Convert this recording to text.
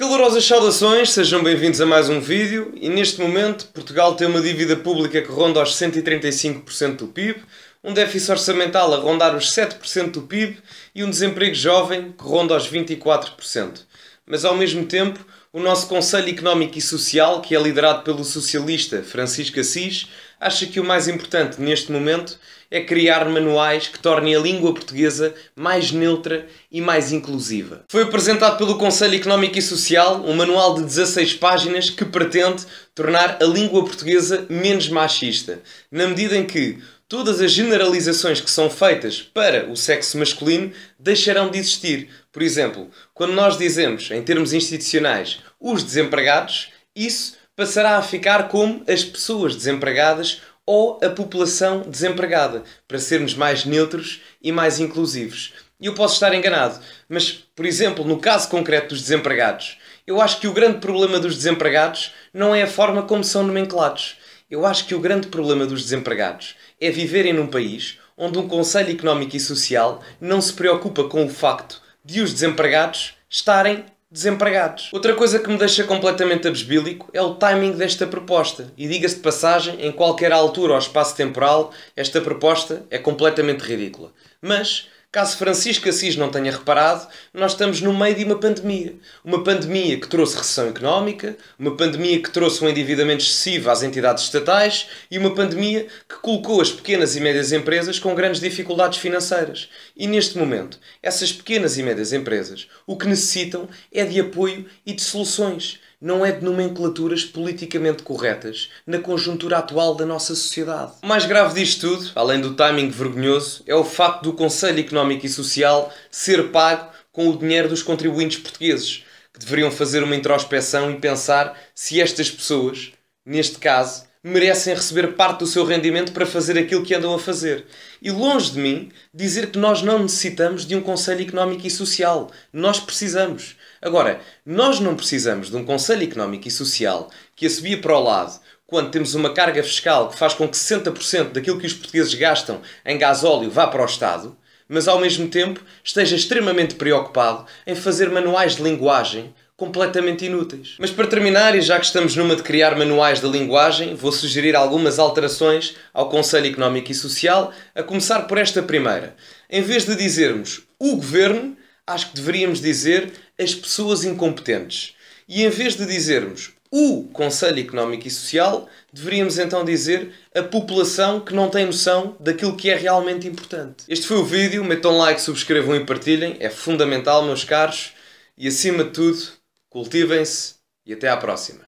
Calorosas saudações, sejam bem-vindos a mais um vídeo e neste momento Portugal tem uma dívida pública que ronda os 135% do PIB, um déficit orçamental a rondar os 7% do PIB e um desemprego jovem que ronda os 24%. Mas ao mesmo tempo, o nosso Conselho Económico e Social, que é liderado pelo socialista Francisco Assis, acha que o mais importante neste momento é criar manuais que tornem a língua portuguesa mais neutra e mais inclusiva. Foi apresentado pelo Conselho Económico e Social um manual de 16 páginas que pretende tornar a língua portuguesa menos machista, na medida em que todas as generalizações que são feitas para o sexo masculino deixarão de existir. Por exemplo, quando nós dizemos, em termos institucionais, os desempregados, isso passará a ficar como as pessoas desempregadas ou a população desempregada, para sermos mais neutros e mais inclusivos. Eu posso estar enganado, mas, por exemplo, no caso concreto dos desempregados, eu acho que o grande problema dos desempregados não é a forma como são nomenclados. Eu acho que o grande problema dos desempregados é viverem num país onde um Conselho Económico e Social não se preocupa com o facto de os desempregados estarem desempregados. Outra coisa que me deixa completamente absbilico é o timing desta proposta. E diga-se de passagem, em qualquer altura ou espaço temporal, esta proposta é completamente ridícula. Mas Caso Francisco Assis não tenha reparado, nós estamos no meio de uma pandemia. Uma pandemia que trouxe recessão económica, uma pandemia que trouxe um endividamento excessivo às entidades estatais e uma pandemia que colocou as pequenas e médias empresas com grandes dificuldades financeiras. E neste momento, essas pequenas e médias empresas o que necessitam é de apoio e de soluções não é de nomenclaturas politicamente corretas na conjuntura atual da nossa sociedade. O mais grave disto tudo, além do timing vergonhoso, é o facto do Conselho Económico e Social ser pago com o dinheiro dos contribuintes portugueses, que deveriam fazer uma introspeção e pensar se estas pessoas, neste caso, merecem receber parte do seu rendimento para fazer aquilo que andam a fazer. E longe de mim dizer que nós não necessitamos de um Conselho Económico e Social. Nós precisamos. Agora, nós não precisamos de um Conselho Económico e Social que assobia para o lado quando temos uma carga fiscal que faz com que 60% daquilo que os portugueses gastam em gasóleo vá para o Estado, mas ao mesmo tempo esteja extremamente preocupado em fazer manuais de linguagem completamente inúteis. Mas para terminar, e já que estamos numa de criar manuais da linguagem, vou sugerir algumas alterações ao Conselho Económico e Social, a começar por esta primeira. Em vez de dizermos o governo, acho que deveríamos dizer as pessoas incompetentes. E em vez de dizermos o Conselho Económico e Social, deveríamos então dizer a população que não tem noção daquilo que é realmente importante. Este foi o vídeo, metam like, subscrevam e partilhem, é fundamental, meus caros, e acima de tudo, cultivem-se e até à próxima.